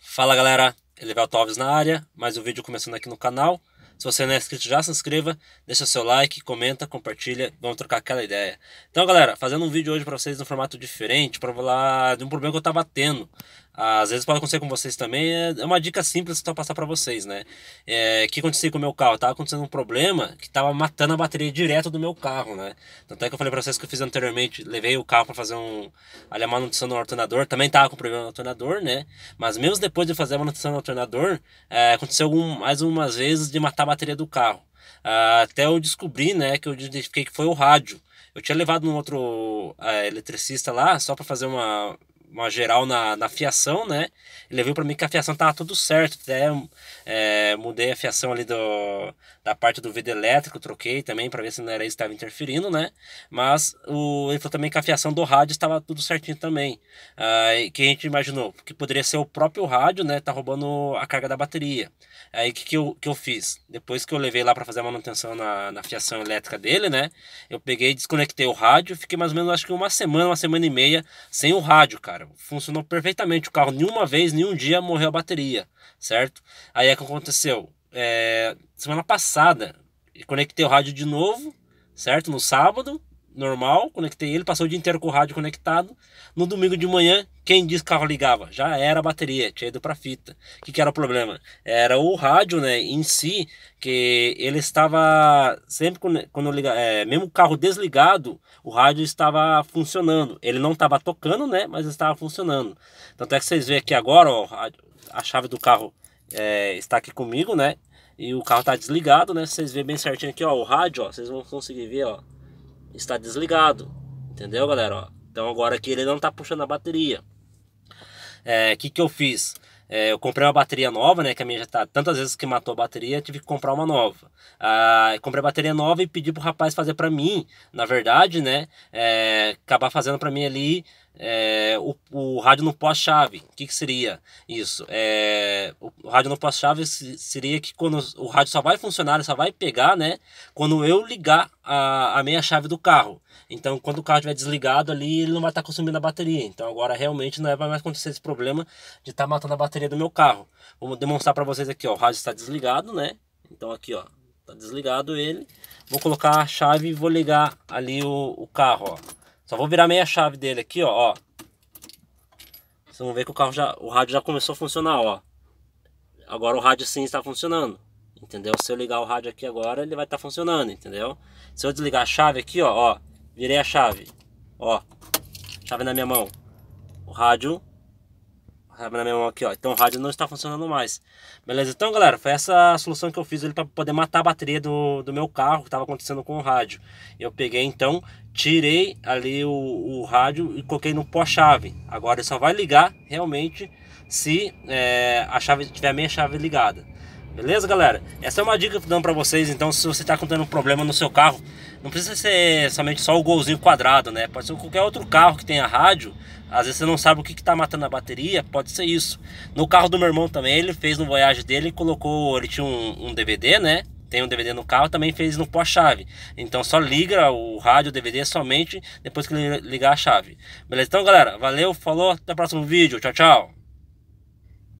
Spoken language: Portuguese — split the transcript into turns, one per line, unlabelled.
Fala galera, Elivelto Alves na área, mais um vídeo começando aqui no canal. Se você não é inscrito já, se inscreva, deixa seu like, comenta, compartilha, vamos trocar aquela ideia. Então galera, fazendo um vídeo hoje para vocês no formato diferente, para falar de um problema que eu estava tendo às vezes pode acontecer com vocês também, é, é uma dica simples para passar para vocês, né? É, que aconteceu com o meu carro? Tava acontecendo um problema que tava matando a bateria direto do meu carro, né? Tanto é que eu falei para vocês que eu fiz anteriormente, levei o carro para fazer um ali a manutenção no alternador, também tava com problema no alternador, né? Mas mesmo depois de fazer a manutenção no alternador, é, aconteceu algum, mais umas vezes de matar a bateria do carro. Ah, até eu descobri, né, que eu identifiquei que foi o rádio. Eu tinha levado um outro uh, eletricista lá só para fazer uma uma geral na, na fiação, né? Ele viu para mim que a fiação tava tudo certo, até é, mudei a fiação ali do, da parte do vidro elétrico, troquei também para ver se não era isso que estava interferindo, né? Mas o, ele falou também que a fiação do rádio estava tudo certinho também. Aí que a gente imaginou que poderia ser o próprio rádio, né? Tá roubando a carga da bateria. Aí que, que, eu, que eu fiz? Depois que eu levei lá para fazer a manutenção na, na fiação elétrica dele, né? Eu peguei, desconectei o rádio, fiquei mais ou menos acho que uma semana, uma semana e meia sem o rádio, cara cara, funcionou perfeitamente o carro. Nenhuma vez, nenhum dia morreu a bateria, certo? Aí é que aconteceu. É, semana passada, conectei o rádio de novo, certo? No sábado, normal, conectei ele, passou o dia inteiro com o rádio conectado. No domingo de manhã, quem disse que o carro ligava? Já era a bateria, tinha ido para fita. O que, que era o problema? Era o rádio né, em si, que ele estava sempre, quando, quando liga, é, mesmo o carro desligado, o rádio estava funcionando. Ele não estava tocando, né, mas estava funcionando. Tanto é que vocês veem aqui agora, ó, a chave do carro é, está aqui comigo, né? E o carro tá desligado, né? Vocês veem bem certinho aqui, ó, o rádio, ó, vocês vão conseguir ver, ó, está desligado. Entendeu, galera? Ó, então agora aqui ele não está puxando a bateria. O é, que, que eu fiz? É, eu comprei uma bateria nova, né? Que a minha já está tantas vezes que matou a bateria, tive que comprar uma nova. Ah, comprei a bateria nova e pedi pro rapaz fazer para mim, na verdade, né? É, acabar fazendo para mim ali é, o, o, rádio no pós-chave. O que, que, seria isso? É, o, o rádio no pós-chave seria que quando o rádio só vai funcionar, só vai pegar, né? Quando eu ligar a, a meia-chave do carro. Então, quando o carro estiver desligado ali, ele não vai estar tá consumindo a bateria. Então, agora realmente não vai é mais acontecer esse problema de estar tá matando a bateria do meu carro. Vou demonstrar para vocês aqui, ó, o rádio está desligado, né? Então, aqui, ó, tá desligado ele. Vou colocar a chave e vou ligar ali o, o carro, ó. Só vou virar meia chave dele aqui, ó, ó. Vocês vão ver que o carro já, o rádio já começou a funcionar, ó. Agora o rádio sim está funcionando entendeu? Se eu ligar o rádio aqui agora, ele vai estar tá funcionando, entendeu? Se eu desligar a chave aqui, ó, ó, virei a chave, ó, chave na minha mão, o rádio, chave na minha mão aqui, ó, então o rádio não está funcionando mais. Beleza, então galera, foi essa a solução que eu fiz ele para poder matar a bateria do, do meu carro que estava acontecendo com o rádio. Eu peguei então, tirei ali o, o rádio e coloquei no pó-chave. Agora ele só vai ligar realmente se é, a chave tiver meia chave ligada. Beleza, galera? Essa é uma dica que eu tô dando pra vocês. Então, se você tá contando um problema no seu carro, não precisa ser somente só o golzinho quadrado, né? Pode ser qualquer outro carro que tenha rádio. Às vezes você não sabe o que, que tá matando a bateria. Pode ser isso. No carro do meu irmão também, ele fez no Voyage dele, colocou. Ele tinha um, um DVD, né? tem um DVD no carro, também fez no pós-chave. Então só liga o rádio, o DVD somente depois que ligar a chave. Beleza? Então, galera, valeu, falou, até o próximo vídeo. Tchau, tchau.